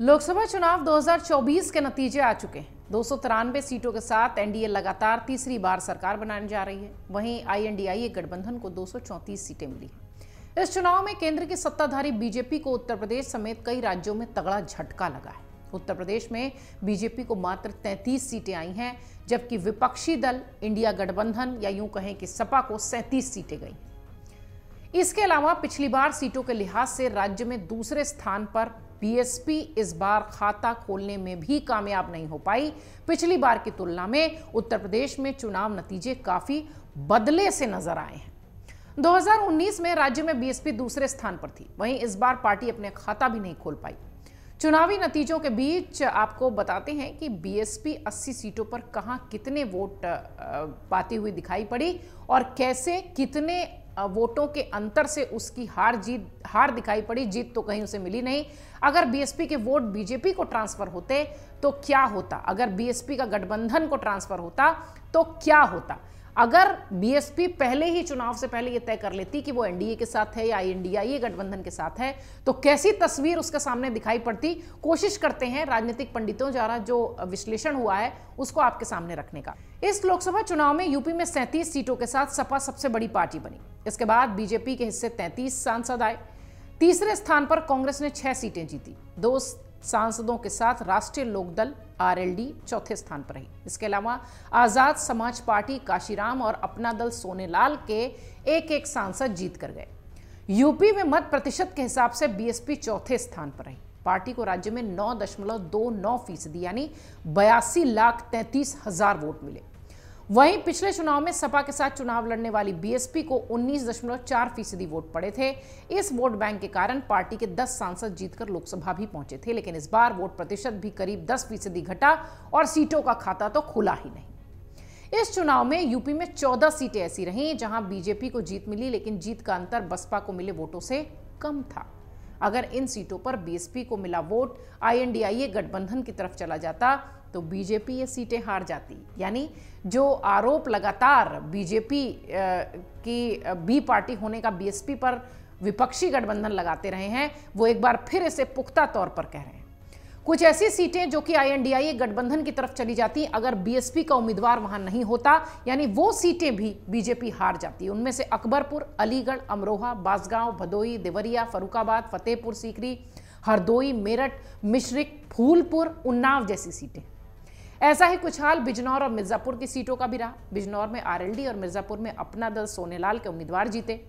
लोकसभा चुनाव 2024 के नतीजे आ चुके हैं दो सीटों के साथ एनडीए लगातार तीसरी बार सरकार बनाने जा रही है वहीं आईएनडीआईए गठबंधन को दो सीटें मिली इस चुनाव में केंद्र की सत्ताधारी बीजेपी को उत्तर प्रदेश समेत कई राज्यों में तगड़ा झटका लगा है उत्तर प्रदेश में बीजेपी को मात्र 33 सीटें आई हैं जबकि विपक्षी दल इंडिया गठबंधन या यूं कहें कि सपा को सैंतीस सीटें गई हैं इसके अलावा पिछली बार सीटों के लिहाज से राज्य में दूसरे स्थान पर बीएसपी इस बार खाता खोलने में भी कामयाब नहीं हो पाई पिछली बार की तुलना में उत्तर प्रदेश में चुनाव नतीजे काफी बदले से नजर आए हैं 2019 में राज्य में बीएसपी दूसरे स्थान पर थी वहीं इस बार पार्टी अपने खाता भी नहीं खोल पाई चुनावी नतीजों के बीच आपको बताते हैं कि बीएसपी 80 सीटों पर कहां कितने वोट पाती हुई दिखाई पड़ी और कैसे कितने वोटों के अंतर से उसकी हार जीत हार दिखाई पड़ी जीत तो कहीं उसे मिली नहीं अगर बीएसपी के वोट बीजेपी को ट्रांसफर होते तो क्या होता अगर बीएसपी का गठबंधन को ट्रांसफर होता तो क्या होता अगर बीएसपी पहले ही चुनाव से पहले यह तय कर लेती कि वो एनडीए के साथ है या एनडीआईए गठबंधन के साथ है तो कैसी तस्वीर उसके सामने दिखाई पड़ती कोशिश करते हैं राजनीतिक पंडितों द्वारा जो विश्लेषण हुआ है उसको आपके सामने रखने का इस लोकसभा चुनाव में यूपी में सैंतीस सीटों के साथ सपा सबसे बड़ी पार्टी बनी इसके बाद बीजेपी के हिस्से 33 सांसद आए तीसरे स्थान पर कांग्रेस ने छह सीटें जीती दो सांसदों के साथ राष्ट्रीय लोकदल आरएलडी चौथे स्थान पर रही इसके अलावा आजाद समाज पार्टी काशीराम और अपना दल सोनेलाल के एक एक सांसद जीत कर गए यूपी में मत प्रतिशत के हिसाब से बीएसपी चौथे स्थान पर रही पार्टी को राज्य में नौ दशमलव दो नौ फीसदी यानी बयासी लाख तैंतीस हजार वोट मिले वहीं पिछले चुनाव में सपा के साथ चुनाव लड़ने वाली बीएसपी को 19.4 फीसदी वोट पड़े थे इस वोट बैंक के कारण पार्टी के 10 सांसद जीतकर लोकसभा भी पहुंचे थे लेकिन इस बार वोट प्रतिशत भी करीब 10 फीसदी घटा और सीटों का खाता तो खुला ही नहीं इस चुनाव में यूपी में 14 सीटें ऐसी रहीं जहां बीजेपी को जीत मिली लेकिन जीत का अंतर बसपा को मिले वोटों से कम था अगर इन सीटों पर बीएसपी को मिला वोट आईएनडीआईए गठबंधन की तरफ चला जाता तो बीजेपी ये सीटें हार जाती यानी जो आरोप लगातार बीजेपी की बी पार्टी होने का बीएसपी पर विपक्षी गठबंधन लगाते रहे हैं वो एक बार फिर इसे पुख्ता तौर पर कह रहे हैं कुछ ऐसी सीटें जो कि आईएनडीआई गठबंधन की तरफ चली जाती अगर बीएसपी का उम्मीदवार वहां नहीं होता यानी वो सीटें भी बीजेपी हार जाती उनमें से अकबरपुर अलीगढ़ अमरोहा बासगांव भदोई देवरिया फरुखाबाद फतेहपुर सीकरी हरदोई मेरठ मिश्रिक फूलपुर उन्नाव जैसी सीटें ऐसा ही कुछ हाल बिजनौर और मिर्जापुर की सीटों का भी रहा बिजनौर में आरएलडी और मिर्जापुर में अपना दल सोनेलाल के उम्मीदवार जीते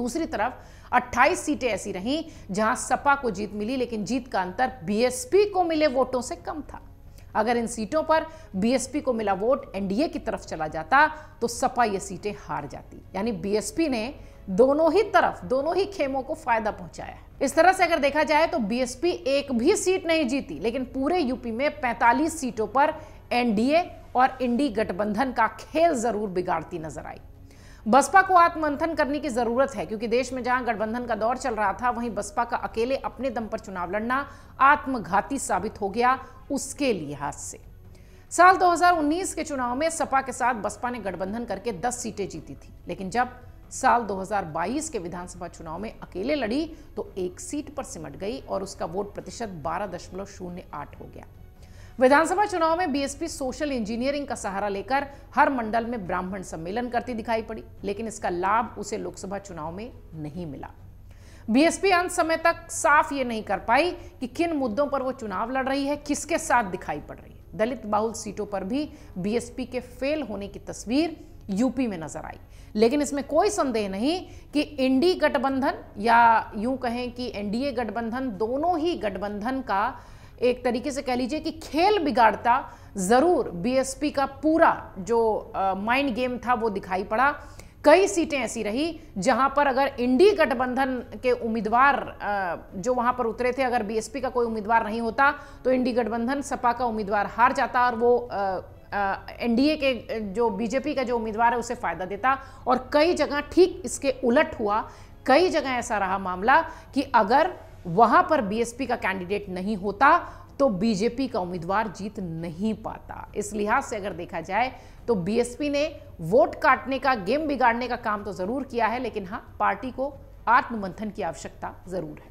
दूसरी तरफ 28 सीटें ऐसी रहीं जहां सपा को जीत मिली लेकिन जीत का अंतर बीएसपी को मिले वोटों से कम था अगर इन सीटों पर बीएसपी को मिला वोट एनडीए की तरफ चला जाता तो सपा ये सीटें हार जाती यानी बीएसपी ने दोनों ही तरफ दोनों ही खेमों को फायदा पहुंचाया है इस तरह से अगर देखा जाए तो बीएसपी एक भी सीट नहीं जीती लेकिन पूरे यूपी में 45 सीटों पर एनडीए और इंडी गठबंधन का खेल जरूर बिगाड़ती नजर आई बसपा को आत्मंथन करने की जरूरत है क्योंकि देश में जहां गठबंधन का दौर चल रहा था वहीं बसपा का अकेले अपने दम पर चुनाव लड़ना आत्मघाती साबित हो गया उसके लिहाज से साल 2019 के चुनाव में सपा के साथ बसपा ने गठबंधन करके 10 सीटें जीती थी लेकिन जब साल 2022 के विधानसभा चुनाव में अकेले लड़ी तो एक सीट पर सिमट गई और उसका वोट प्रतिशत बारह हो गया विधानसभा चुनाव में बीएसपी सोशल इंजीनियरिंग का सहारा लेकर हर मंडल में ब्राह्मण सम्मेलन करती दिखाई पड़ी लेकिन इसका लाभ उसे लोकसभा चुनाव में नहीं मिला बीएसपी अंत समय तक साफ ये नहीं कर पाई कि किन मुद्दों पर वो चुनाव लड़ रही है किसके साथ दिखाई पड़ रही है दलित बाहुल सीटों पर भी बीएसपी के फेल होने की तस्वीर यूपी में नजर आई लेकिन इसमें कोई संदेह नहीं कि इंडी गठबंधन या यूं कहें कि एनडीए गठबंधन दोनों ही गठबंधन का एक तरीके से कह लीजिए कि खेल बिगाड़ता ज़रूर बीएसपी का पूरा जो माइंड गेम था वो दिखाई पड़ा कई सीटें ऐसी रही जहां पर अगर इंडी गठबंधन के उम्मीदवार जो वहां पर उतरे थे अगर बीएसपी का कोई उम्मीदवार नहीं होता तो इंडी गठबंधन सपा का उम्मीदवार हार जाता और वो एनडीए के जो बीजेपी का जो उम्मीदवार है उसे फ़ायदा देता और कई जगह ठीक इसके उलट हुआ कई जगह ऐसा रहा मामला कि अगर वहां पर बीएसपी का कैंडिडेट नहीं होता तो बीजेपी का उम्मीदवार जीत नहीं पाता इस लिहाज से अगर देखा जाए तो बीएसपी ने वोट काटने का गेम बिगाड़ने का काम तो ज़रूर किया है लेकिन हाँ पार्टी को आत्ममंथन की आवश्यकता ज़रूर है